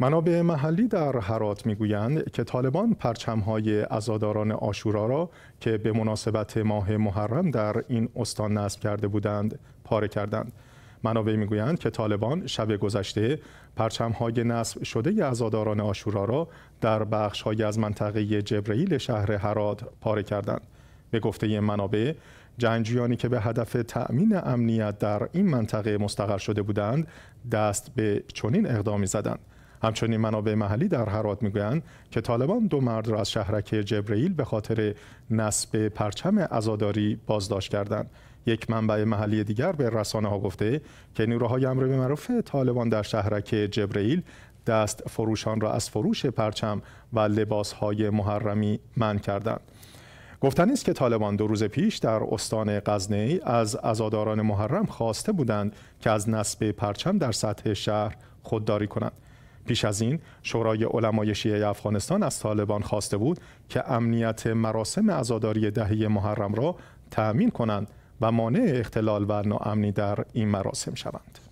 منابع محلی در هرات میگویند که طالبان پرچمهای ازاداران آشورا را که به مناسبت ماه محرم در این استان نصب کرده بودند پاره کردند منابع میگویند که طالبان شب گذشته پرچمهای نصب شده ازاداران آشورا را در بخشهایی از منطقه جبرئیل شهر هرات پاره کردند به گفته منابع جنگجویانی که به هدف تأمین امنیت در این منطقه مستقر شده بودند دست به چنین اقدامی زدند همچنین منابع محلی در هرات میگویند که طالبان دو مرد را از شهرک جبرئیل به خاطر نصب پرچم عزاداری بازداشت کردند یک منبع محلی دیگر به رسانه ها گفته که نیروهای امر به معروف طالبان در شهرک جبرئیل دست فروشان را از فروش پرچم و لباس های محرمی منع کردند گفتنی است که طالبان دو روز پیش در استان غزنه از عزاداران محرم خواسته بودند که از نصب پرچم در سطح شهر خودداری کنند پیش از این شورای علمای شیعه افغانستان از طالبان خواسته بود که امنیت مراسم عزاداری دهه محرم را تأمین کنند و مانع اختلال و ناامنی در این مراسم شوند.